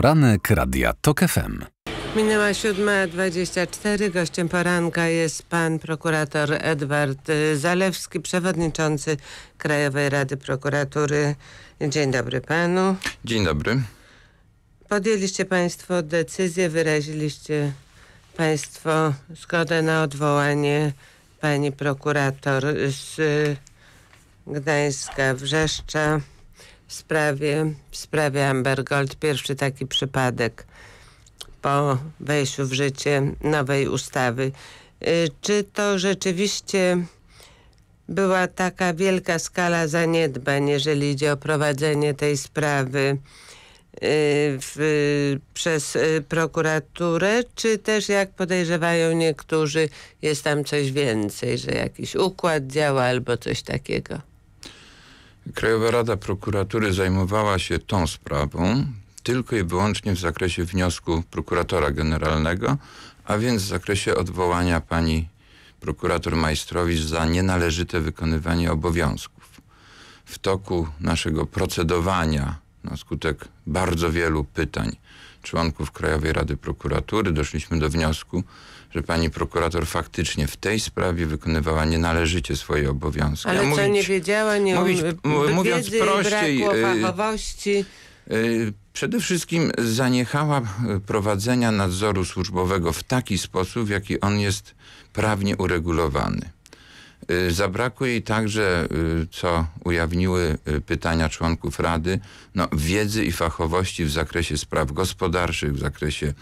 Poranek Radia TOK FM. Minęła 7.24. Gościem poranka jest pan prokurator Edward y, Zalewski, przewodniczący Krajowej Rady Prokuratury. Dzień dobry panu. Dzień dobry. Podjęliście państwo decyzję, wyraziliście państwo zgodę na odwołanie pani prokurator z Gdańska Wrzeszcza w sprawie, w sprawie Amber Gold pierwszy taki przypadek po wejściu w życie nowej ustawy. Y, czy to rzeczywiście była taka wielka skala zaniedbań, jeżeli idzie o prowadzenie tej sprawy y, w, przez y, prokuraturę, czy też jak podejrzewają niektórzy, jest tam coś więcej, że jakiś układ działa albo coś takiego? Krajowa Rada Prokuratury zajmowała się tą sprawą tylko i wyłącznie w zakresie wniosku prokuratora generalnego, a więc w zakresie odwołania pani prokurator Majstrowicz za nienależyte wykonywanie obowiązków. W toku naszego procedowania na skutek bardzo wielu pytań członków Krajowej Rady Prokuratury doszliśmy do wniosku, że pani prokurator faktycznie w tej sprawie wykonywała nienależycie swoje obowiązki. Ale A mówić, co nie wiedziała, nie mówić, mówiąc prościej, brakło y, y, Przede wszystkim zaniechała prowadzenia nadzoru służbowego w taki sposób, w jaki on jest prawnie uregulowany. Y, zabrakło jej także, y, co ujawniły y, pytania członków Rady, no, wiedzy i fachowości w zakresie spraw gospodarczych, w zakresie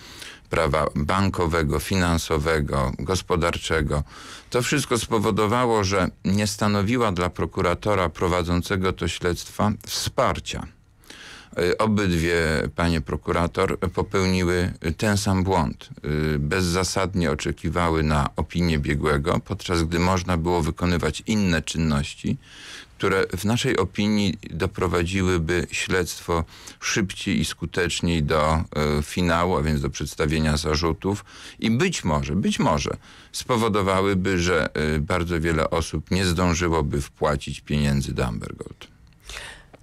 prawa bankowego, finansowego, gospodarczego. To wszystko spowodowało, że nie stanowiła dla prokuratora prowadzącego to śledztwa wsparcia E, obydwie panie prokurator popełniły ten sam błąd. E, bezzasadnie oczekiwały na opinię biegłego, podczas gdy można było wykonywać inne czynności, które w naszej opinii doprowadziłyby śledztwo szybciej i skuteczniej do e, finału, a więc do przedstawienia zarzutów i być może, być może spowodowałyby, że bardzo wiele osób nie zdążyłoby wpłacić pieniędzy do Ambergold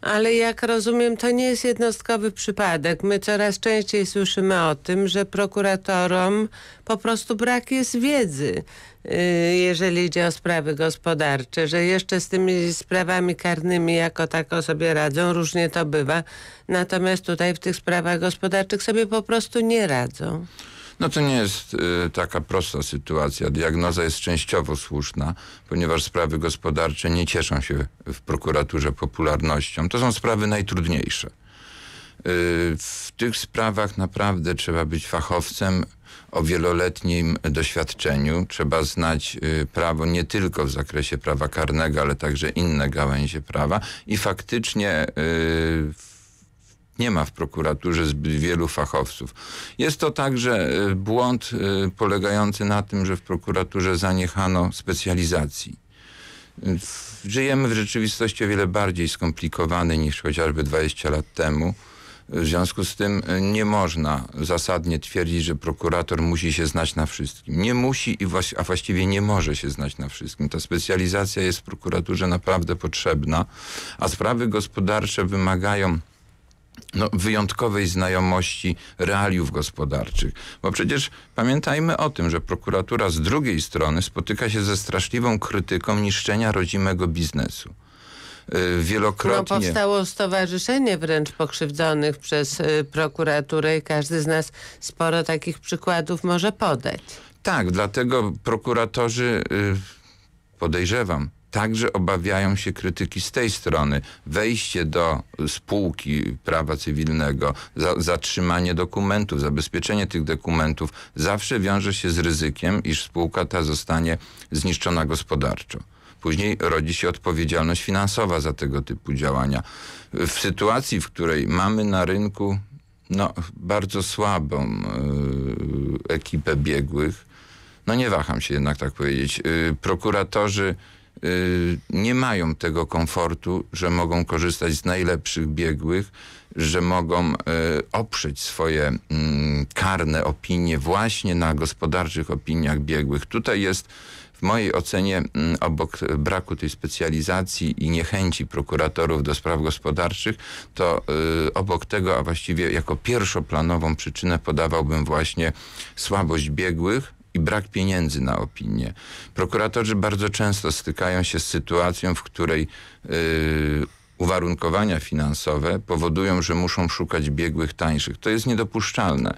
ale jak rozumiem, to nie jest jednostkowy przypadek. My coraz częściej słyszymy o tym, że prokuratorom po prostu brak jest wiedzy, y, jeżeli idzie o sprawy gospodarcze, że jeszcze z tymi sprawami karnymi jako tako sobie radzą, różnie to bywa. Natomiast tutaj w tych sprawach gospodarczych sobie po prostu nie radzą. No to nie jest y, taka prosta sytuacja. Diagnoza jest częściowo słuszna, ponieważ sprawy gospodarcze nie cieszą się w prokuraturze popularnością. To są sprawy najtrudniejsze. Y, w tych sprawach naprawdę trzeba być fachowcem o wieloletnim doświadczeniu. Trzeba znać y, prawo nie tylko w zakresie prawa karnego, ale także inne gałęzie prawa i faktycznie nie ma w prokuraturze zbyt wielu fachowców. Jest to także e, błąd e, polegający na tym, że w prokuraturze zaniechano specjalizacji. Żyjemy w rzeczywistości o wiele bardziej skomplikowanej niż chociażby 20 lat temu. W związku z tym e, nie można zasadnie twierdzić, że prokurator musi się znać na wszystkim. Nie musi, a właściwie nie może się znać na wszystkim. Ta specjalizacja jest w prokuraturze naprawdę potrzebna, a sprawy gospodarcze wymagają no, wyjątkowej znajomości realiów gospodarczych. Bo przecież pamiętajmy o tym, że prokuratura z drugiej strony spotyka się ze straszliwą krytyką niszczenia rodzimego biznesu y, no, wielokrotnie. No, powstało stowarzyszenie wręcz pokrzywdzonych przez y, prokuraturę i każdy z nas sporo takich przykładów może podać. Tak, dlatego prokuratorzy, y, podejrzewam, także obawiają się krytyki z tej strony. Wejście do spółki prawa cywilnego, za, zatrzymanie dokumentów, zabezpieczenie tych dokumentów zawsze wiąże się z ryzykiem, iż spółka ta zostanie zniszczona gospodarczo. Później rodzi się odpowiedzialność finansowa za tego typu działania. W sytuacji, w której mamy na rynku no, bardzo słabą yy, ekipę biegłych, no nie waham się jednak tak powiedzieć, yy, prokuratorzy Y, nie mają tego komfortu, że mogą korzystać z najlepszych biegłych, że mogą y, oprzeć swoje mm, karne opinie właśnie na gospodarczych opiniach biegłych. Tutaj jest w mojej ocenie mm, obok braku tej specjalizacji i niechęci prokuratorów do spraw gospodarczych, to y, obok tego, a właściwie jako pierwszoplanową przyczynę podawałbym właśnie słabość biegłych, i brak pieniędzy na opinię. Prokuratorzy bardzo często stykają się z sytuacją, w której yy, uwarunkowania finansowe powodują, że muszą szukać biegłych tańszych. To jest niedopuszczalne.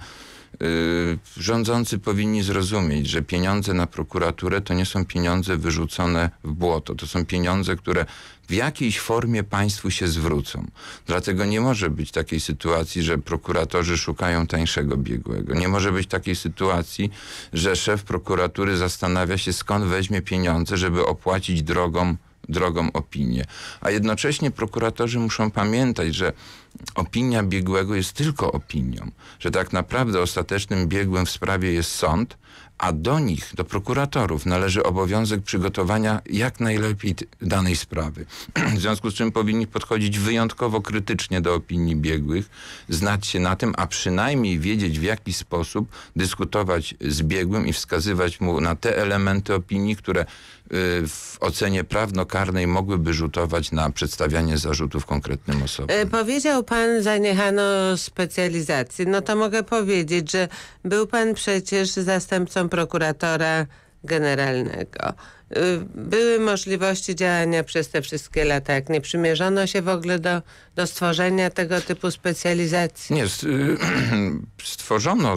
Y, rządzący powinni zrozumieć, że pieniądze na prokuraturę to nie są pieniądze wyrzucone w błoto. To są pieniądze, które w jakiejś formie państwu się zwrócą. Dlatego nie może być takiej sytuacji, że prokuratorzy szukają tańszego biegłego. Nie może być takiej sytuacji, że szef prokuratury zastanawia się skąd weźmie pieniądze, żeby opłacić drogą drogą opinię. A jednocześnie prokuratorzy muszą pamiętać, że opinia biegłego jest tylko opinią, że tak naprawdę ostatecznym biegłym w sprawie jest sąd, a do nich, do prokuratorów należy obowiązek przygotowania jak najlepiej danej sprawy. W związku z czym powinni podchodzić wyjątkowo krytycznie do opinii biegłych, znać się na tym, a przynajmniej wiedzieć w jaki sposób dyskutować z biegłym i wskazywać mu na te elementy opinii, które y, w ocenie prawnokarnej mogłyby rzutować na przedstawianie zarzutów konkretnym osobom. E, powiedział pan, zaniechano specjalizacji. No to mogę powiedzieć, że był pan przecież zastępcą prokuratora generalnego. Y, były możliwości działania przez te wszystkie lata, jak nie przymierzono się w ogóle do, do stworzenia tego typu specjalizacji? Nie, y, stworzono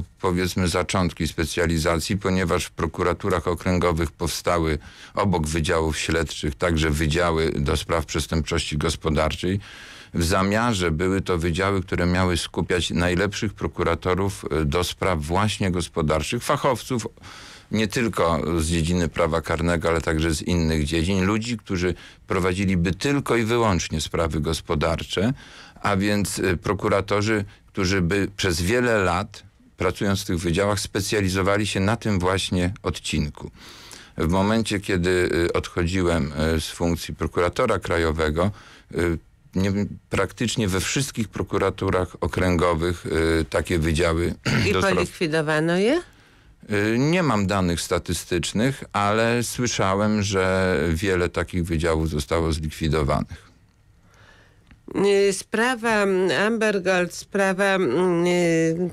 y, powiedzmy zaczątki specjalizacji, ponieważ w prokuraturach okręgowych powstały obok wydziałów śledczych także wydziały do spraw przestępczości gospodarczej, w zamiarze były to wydziały, które miały skupiać najlepszych prokuratorów e, do spraw właśnie gospodarczych, fachowców, nie tylko z dziedziny prawa karnego, ale także z innych dziedzin, ludzi, którzy prowadziliby tylko i wyłącznie sprawy gospodarcze, a więc e, prokuratorzy, którzy by przez wiele lat, pracując w tych wydziałach, specjalizowali się na tym właśnie odcinku. W momencie, kiedy e, odchodziłem z funkcji prokuratora krajowego, nie, praktycznie we wszystkich prokuraturach okręgowych y, takie wydziały. I polikwidowano spraw... je? Y, nie mam danych statystycznych, ale słyszałem, że wiele takich wydziałów zostało zlikwidowanych. Y, sprawa mm, Amber Gold, sprawa mm, y,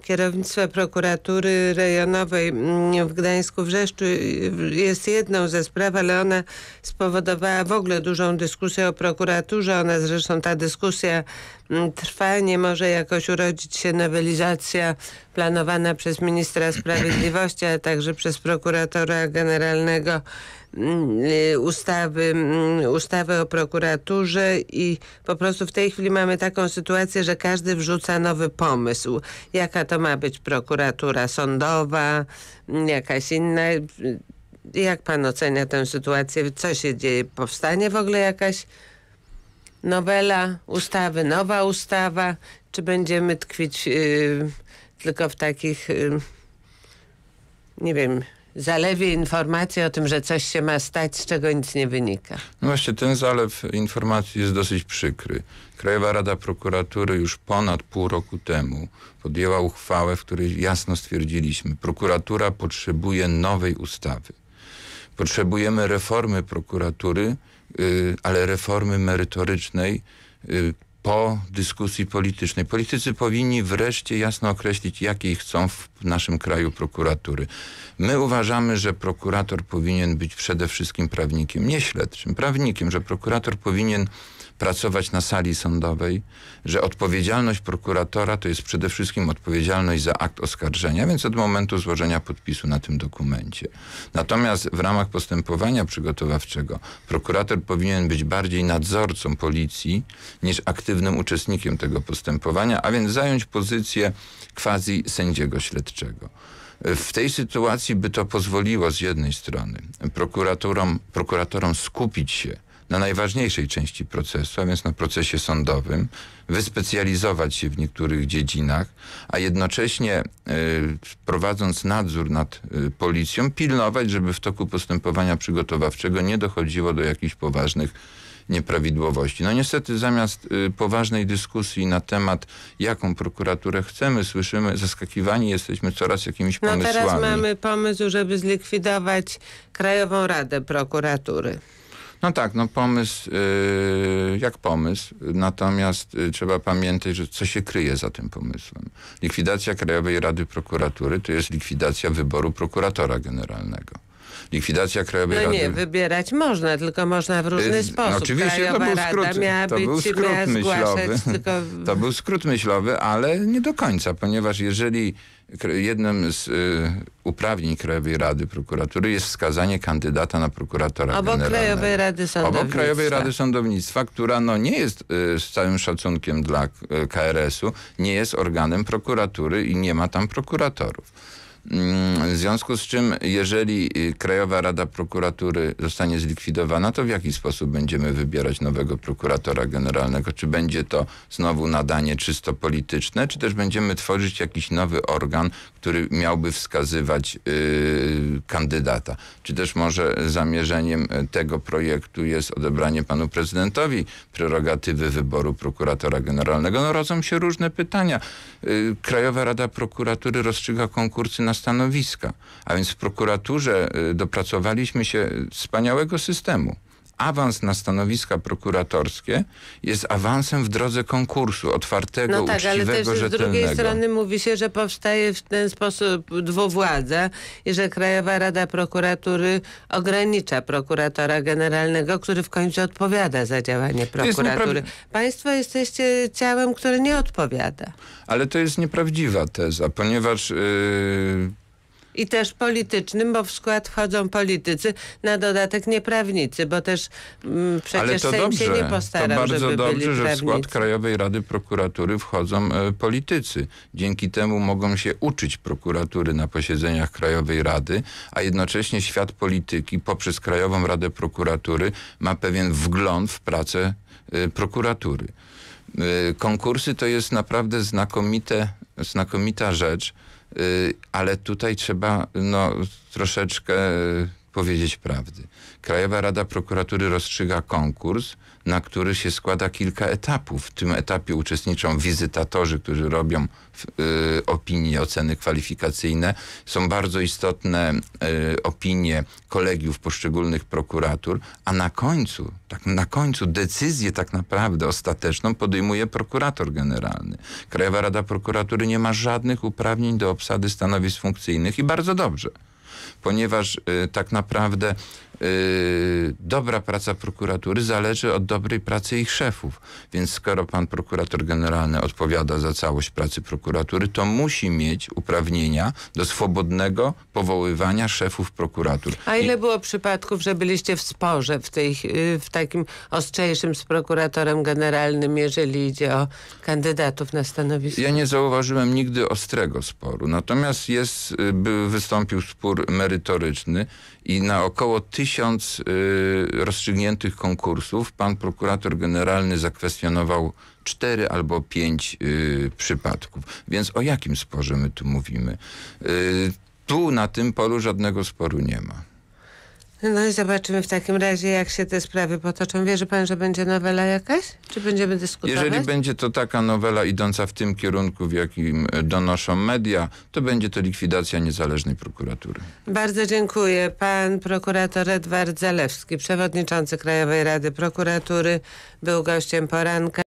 kierownictwa prokuratury rejonowej mm, w Gdańsku Wrzeszczu y, jest jedną ze spraw, ale ona spowodowała w ogóle dużą dyskusję o prokuraturze. Ona zresztą ta dyskusja trwa, nie może jakoś urodzić się nowelizacja planowana przez ministra sprawiedliwości, a także przez prokuratora generalnego Mm, y, ustawy, mm, ustawy o prokuraturze i po prostu w tej chwili mamy taką sytuację, że każdy wrzuca nowy pomysł. Jaka to ma być prokuratura sądowa, mm, jakaś inna. Jak pan ocenia tę sytuację? Co się dzieje? Powstanie w ogóle jakaś nowela ustawy, nowa ustawa? Czy będziemy tkwić yy, tylko w takich, yy, nie wiem, zalewie informacji o tym, że coś się ma stać, z czego nic nie wynika. No właśnie, ten zalew informacji jest dosyć przykry. Krajowa Rada Prokuratury już ponad pół roku temu podjęła uchwałę, w której jasno stwierdziliśmy, prokuratura potrzebuje nowej ustawy. Potrzebujemy reformy prokuratury, y, ale reformy merytorycznej, y, po dyskusji politycznej. Politycy powinni wreszcie jasno określić, jakiej chcą w naszym kraju prokuratury. My uważamy, że prokurator powinien być przede wszystkim prawnikiem, nie śledczym, prawnikiem, że prokurator powinien pracować na sali sądowej, że odpowiedzialność prokuratora to jest przede wszystkim odpowiedzialność za akt oskarżenia, więc od momentu złożenia podpisu na tym dokumencie. Natomiast w ramach postępowania przygotowawczego prokurator powinien być bardziej nadzorcą policji niż aktywnym uczestnikiem tego postępowania, a więc zająć pozycję quasi sędziego śledczego. W tej sytuacji by to pozwoliło z jednej strony prokuratorom, prokuratorom skupić się na najważniejszej części procesu, a więc na procesie sądowym, wyspecjalizować się w niektórych dziedzinach, a jednocześnie e, prowadząc nadzór nad e, policją, pilnować, żeby w toku postępowania przygotowawczego nie dochodziło do jakichś poważnych nieprawidłowości. No niestety zamiast y, poważnej dyskusji na temat, jaką prokuraturę chcemy, słyszymy, zaskakiwani jesteśmy coraz jakimiś pomysłami. No teraz mamy pomysł, żeby zlikwidować Krajową Radę Prokuratury. No tak, no pomysł yy, jak pomysł, natomiast yy, trzeba pamiętać, że co się kryje za tym pomysłem. Likwidacja Krajowej Rady Prokuratury to jest likwidacja wyboru prokuratora generalnego likwidacja Krajowej no Rady... No nie, wybierać można, tylko można w różny no sposób. oczywiście Krajowa to był skrót, Rada miała to być, był skrót myślowy, tylko... To był skrót myślowy, ale nie do końca, ponieważ jeżeli jednym z y, uprawnień Krajowej Rady Prokuratury jest wskazanie kandydata na prokuratora Obok generalnego. Krajowej Rady Sądownictwa. Obok Krajowej Rady Sądownictwa, która no, nie jest y, z całym szacunkiem dla y, KRS-u, nie jest organem prokuratury i nie ma tam prokuratorów. Mm, w związku z czym, jeżeli y, Krajowa Rada Prokuratury zostanie zlikwidowana, to w jaki sposób będziemy wybierać nowego prokuratora generalnego? Czy będzie to znowu nadanie czysto polityczne, czy też będziemy tworzyć jakiś nowy organ, który miałby wskazywać yy, kandydata? Czy też może zamierzeniem y, tego projektu jest odebranie panu prezydentowi prerogatywy wyboru prokuratora generalnego? No rodzą się różne pytania. Yy, Krajowa Rada Prokuratury rozstrzyga konkursy na stanowiska. A więc w prokuraturze y, dopracowaliśmy się wspaniałego systemu awans na stanowiska prokuratorskie jest awansem w drodze konkursu otwartego, no tak, uczciwego, ale też rzetelnego. z drugiej strony mówi się, że powstaje w ten sposób dwuwładza i że Krajowa Rada Prokuratury ogranicza prokuratora generalnego, który w końcu odpowiada za działanie prokuratury. Jest Państwo jesteście ciałem, które nie odpowiada. Ale to jest nieprawdziwa teza, ponieważ... Yy i też politycznym, bo w skład wchodzą politycy, na dodatek nieprawnicy, bo też m, mm, przecież Sejm dobrze. się nie postarał, to bardzo dobrze, byli że w skład Krajowej Rady Prokuratury wchodzą e, politycy. Dzięki temu mogą się uczyć prokuratury na posiedzeniach Krajowej Rady, a jednocześnie świat polityki poprzez Krajową Radę Prokuratury ma pewien wgląd w pracę e, prokuratury. E, konkursy to jest naprawdę znakomite, znakomita rzecz, Y, ale tutaj trzeba no, troszeczkę y, powiedzieć prawdy. Krajowa Rada Prokuratury rozstrzyga konkurs, na który się składa kilka etapów. W tym etapie uczestniczą wizytatorzy, którzy robią y, opinie, oceny kwalifikacyjne. Są bardzo istotne y, opinie kolegiów poszczególnych prokuratur, a na końcu, tak na końcu decyzję tak naprawdę ostateczną podejmuje prokurator generalny. Krajowa Rada Prokuratury nie ma żadnych uprawnień do obsady stanowisk funkcyjnych i bardzo dobrze ponieważ y, tak naprawdę Yy, dobra praca prokuratury zależy od dobrej pracy ich szefów. Więc skoro pan prokurator generalny odpowiada za całość pracy prokuratury, to musi mieć uprawnienia do swobodnego powoływania szefów prokuratur. A ile I... było przypadków, że byliście w sporze w, tej, yy, w takim ostrzejszym z prokuratorem generalnym, jeżeli idzie o kandydatów na stanowisko? Ja nie zauważyłem nigdy ostrego sporu. Natomiast jest, y, wystąpił spór merytoryczny i na około tysiąc tysiąc y, rozstrzygniętych konkursów. Pan prokurator generalny zakwestionował cztery albo pięć y, przypadków. Więc o jakim sporze my tu mówimy? Y, tu na tym polu żadnego sporu nie ma. No i zobaczymy w takim razie, jak się te sprawy potoczą. Wierzy pan, że będzie nowela jakaś? Czy będziemy dyskutować? Jeżeli będzie to taka nowela idąca w tym kierunku, w jakim donoszą media, to będzie to likwidacja niezależnej prokuratury. Bardzo dziękuję. Pan prokurator Edward Zalewski, przewodniczący Krajowej Rady Prokuratury, był gościem poranka.